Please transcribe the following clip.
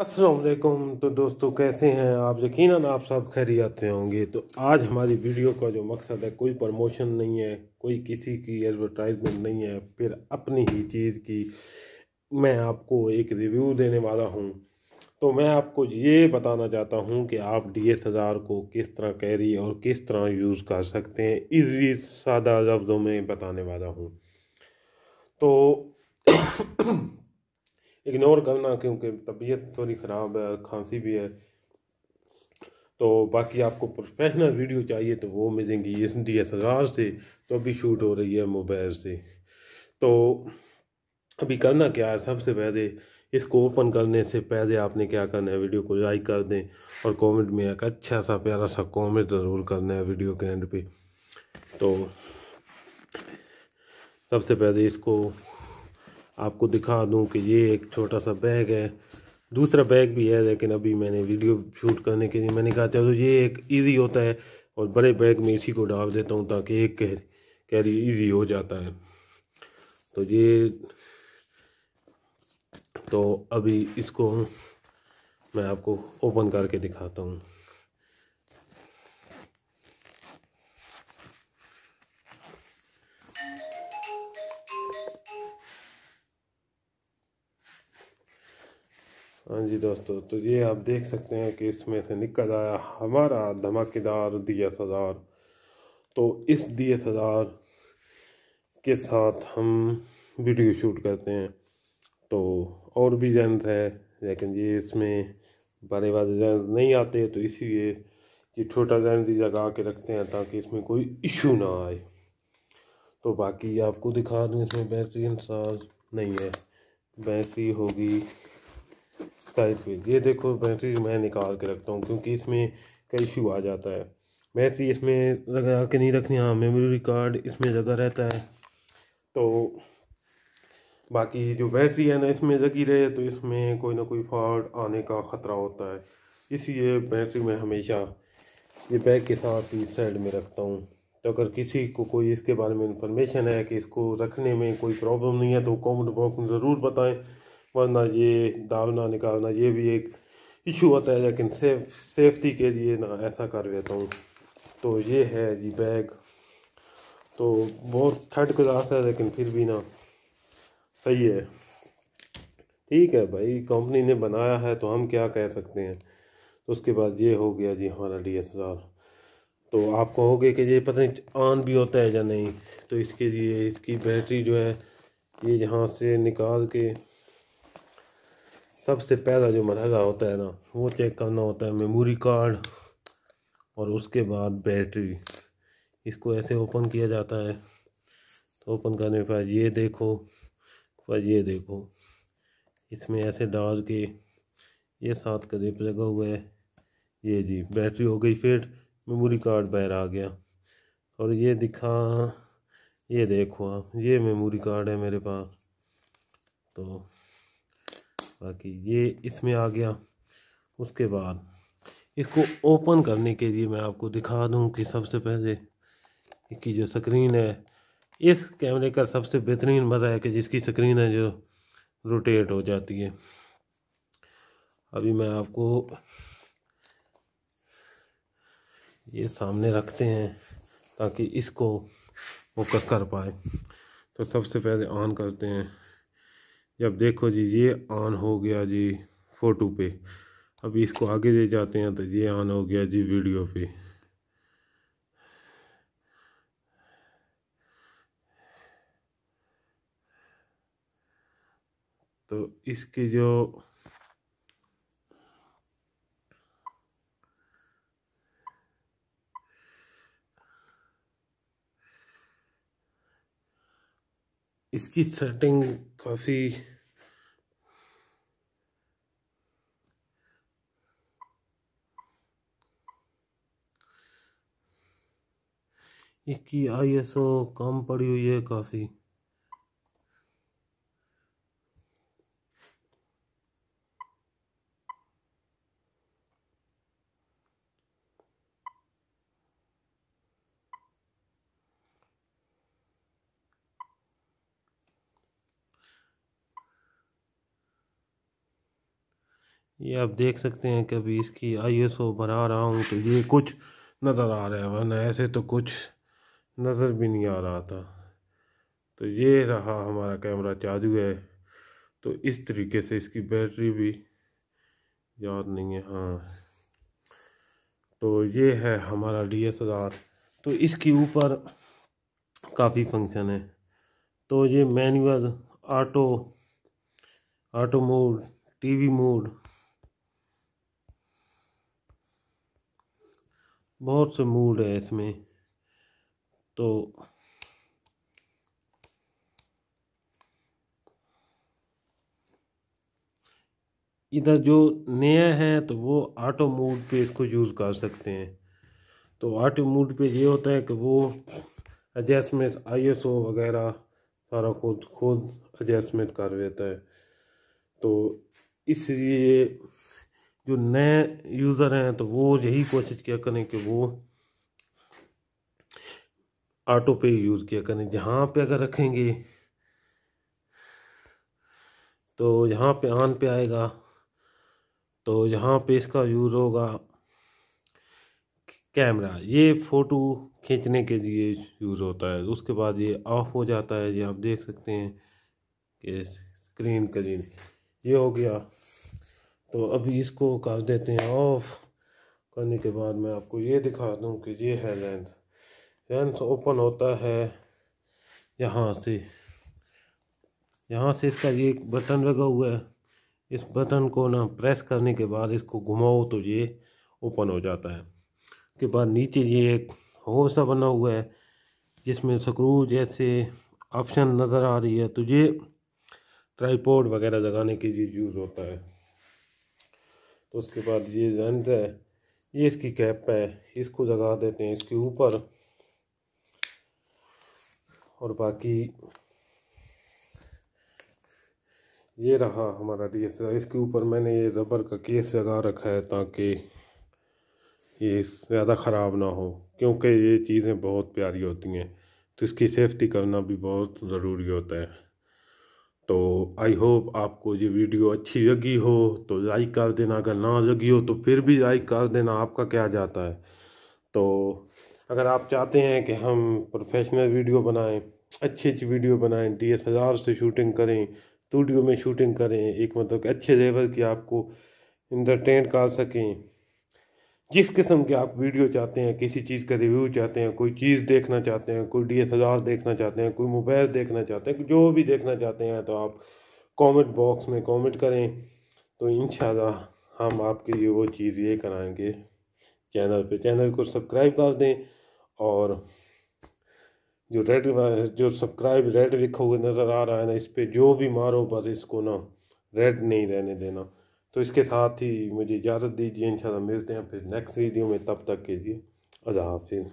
असलकुम तो दोस्तों कैसे हैं आप यकीनन आप सब आते होंगे तो आज हमारी वीडियो का जो मकसद है कोई प्रमोशन नहीं है कोई किसी की एडवर्टाइजमेंट नहीं है फिर अपनी ही चीज़ की मैं आपको एक रिव्यू देने वाला हूं तो मैं आपको ये बताना चाहता हूं कि आप डी एस हज़ार को किस तरह कैरी और किस तरह यूज़ कर सकते हैं इजी सादा लफ्ज़ों में बताने वाला हूँ तो इग्नोर करना क्योंकि तबीयत थोड़ी ख़राब है खांसी भी है तो बाकी आपको प्रोफेशनल वीडियो चाहिए तो वो मिलेंगी इस डी एस एल से तो अभी शूट हो रही है मोबाइल से तो अभी करना क्या है सबसे पहले इसको ओपन करने से पहले आपने क्या करना है वीडियो को लाइक कर दें और कमेंट में एक अच्छा सा प्यारा सा कमेंट ज़रूर करना है वीडियो के एंड पे तो सबसे पहले इसको आपको दिखा दूं कि ये एक छोटा सा बैग है दूसरा बैग भी है लेकिन अभी मैंने वीडियो शूट करने के लिए मैंने कहा अच्छा, तो ये एक ईजी होता है और बड़े बैग में इसी को डाल देता हूँ ताकि एक कैरी कैरी ईजी हो जाता है तो ये तो अभी इसको मैं आपको ओपन करके दिखाता हूँ हाँ जी दोस्तों तो ये आप देख सकते हैं कि इसमें से निकल आया हमारा धमाकेदार एस हज़ार तो इस एस हज़ार के साथ हम वीडियो शूट करते हैं तो और भी जैन है लेकिन ये इसमें बड़े बड़े जैन नहीं आते तो इसीलिए ये छोटा जैन ही जगा के रखते हैं ताकि इसमें कोई इशू ना आए तो बाकी आपको दिखा दूँ इसमें बेहतरीन साज नहीं है बेहतरी होगी साइड पे ये देखो बैटरी मैं निकाल के रखता हूँ क्योंकि इसमें का इशू आ जाता है बैटरी इसमें लगा के नहीं रखनी हाँ मेमोरी कार्ड इसमें लगा रहता है तो बाकी जो बैटरी है ना इसमें लगी रहे तो इसमें कोई ना कोई फॉल्ट आने का ख़तरा होता है इसलिए बैटरी मैं हमेशा ये बैग के साथ ही साइड में रखता हूँ तो अगर किसी को कोई इसके बारे में इंफॉर्मेशन है कि इसको रखने में कोई प्रॉब्लम नहीं है तो कमेंट बॉक्स में ज़रूर बताएं वरना ये दावना निकालना ये भी एक इशू होता है लेकिन सेफ सेफ्टी के लिए ना ऐसा कर लेता हूँ तो ये है जी बैग तो बहुत थर्ड क्लास है लेकिन फिर भी ना सही है ठीक है भाई कंपनी ने बनाया है तो हम क्या कह सकते हैं तो उसके बाद ये हो गया जी हमारा डी एस आर तो आप कहोगे कि ये पता नहीं ऑन भी होता है या नहीं तो इसके लिए इसकी बैटरी जो है ये यहाँ से निकाल के सबसे पहला जो मरहला होता है ना वो चेक करना होता है मेमोरी कार्ड और उसके बाद बैटरी इसको ऐसे ओपन किया जाता है तो ओपन करने बाद ये देखो पर ये देखो इसमें ऐसे डाल के ये साथ का जिप लगा हुआ है ये जी बैटरी हो गई फिर मेमोरी कार्ड बाहर आ गया और ये दिखा ये देखो आप ये मेमोरी कार्ड है मेरे पास तो बाकी ये इसमें आ गया उसके बाद इसको ओपन करने के लिए मैं आपको दिखा दूं कि सबसे पहले इसकी जो स्क्रीन है इस कैमरे का सबसे बेहतरीन मज़ा है कि जिसकी स्क्रीन है जो रोटेट हो जाती है अभी मैं आपको ये सामने रखते हैं ताकि इसको वो कर पाए तो सबसे पहले ऑन करते हैं जब देखो जी ये ऑन हो गया जी फ़ोटो पे अब इसको आगे ले जाते हैं तो ये ऑन हो गया जी वीडियो पे तो इसकी जो इसकी सेटिंग काफ़ी इसकी आईएसओ कम पड़ी हुई है काफ़ी ये आप देख सकते हैं कि अभी इसकी आईएसओ बना रहा हूँ तो ये कुछ नज़र आ रहा है वरना ऐसे तो कुछ नज़र भी नहीं आ रहा था तो ये रहा हमारा कैमरा चालू है तो इस तरीके से इसकी बैटरी भी याद नहीं है हाँ तो ये है हमारा डी एस एल आर तो इसके ऊपर काफ़ी फंक्शन है तो ये manual auto auto mode TV mode बहुत से मूड है इसमें तो इधर जो नया है तो वो ऑटो मूड पे इसको यूज़ कर सकते हैं तो ऑटो मूड पे ये होता है कि वो एडजस्टमेंट आईएसओ वगैरह सारा खुद खुद एडजस्टमेंट कर देता है तो इसलिए जो नए यूज़र हैं तो वो यही कोशिश किया करें कि वो ऑटो पे यूज़ किया करें जहाँ पे अगर रखेंगे तो यहाँ पे आन पे आएगा तो यहाँ पे इसका यूज़ होगा कैमरा ये फ़ोटो खींचने के लिए यूज़ होता है उसके बाद ये ऑफ हो जाता है ये आप देख सकते हैं कि स्क्रीन करीन ये हो गया तो अभी इसको कर देते हैं ऑफ करने के बाद मैं आपको ये दिखा दूँ कि ये है लेंस लेंस ओपन होता है यहाँ से यहाँ से इसका ये बटन लगा हुआ है इस बटन को ना प्रेस करने के बाद इसको घुमाओ तो ये ओपन हो जाता है के बाद नीचे ये एक हो सा बना हुआ है जिसमें स्क्रू जैसे ऑप्शन नज़र आ रही है तो ये ट्राईपोर्ड वगैरह लगाने के लिए यूज़ होता है तो उसके बाद ये जेंस है ये इसकी कैप है इसको जगा देते हैं इसके ऊपर और बाकी ये रहा हमारा डी एस इसके ऊपर मैंने ये रबर का केस जगा रखा है ताकि ये ज़्यादा ख़राब ना हो क्योंकि ये चीज़ें बहुत प्यारी होती हैं तो इसकी सेफ्टी करना भी बहुत ज़रूरी होता है तो आई होप आपको ये वीडियो अच्छी लगी हो तो लाइक कर देना अगर ना लगी हो तो फिर भी लाइक कर देना आपका क्या जाता है तो अगर आप चाहते हैं कि हम प्रोफेशनल वीडियो बनाएं अच्छी अच्छी वीडियो बनाएं डी एस हज़ार से शूटिंग करें स्टूडियो में शूटिंग करें एक मतलब कि अच्छे लेवल की आपको इंटरटेन कर सकें जिस किस्म के आप वीडियो चाहते हैं किसी चीज़ का रिव्यू चाहते हैं कोई चीज़ देखना चाहते हैं कोई डी एस एल आर देखना चाहते हैं कोई मोबाइल देखना चाहते हैं जो भी देखना चाहते हैं तो आप कमेंट बॉक्स में कमेंट करें तो इन हम आपके लिए वो चीज़ ये कराएंगे चैनल पे चैनल को सब्सक्राइब कर दें और जो रेड जो सब्सक्राइब रेड लिखा हुआ नज़र आ रहा है ना इस पर जो भी मारो बस इसको ना रेड नहीं रहने देना तो इसके साथ ही मुझे इजाज़त दीजिए इंशाल्लाह मिलते हैं फिर नेक्स्ट वीडियो में तब तक के लिए अल्लाह हाफिज़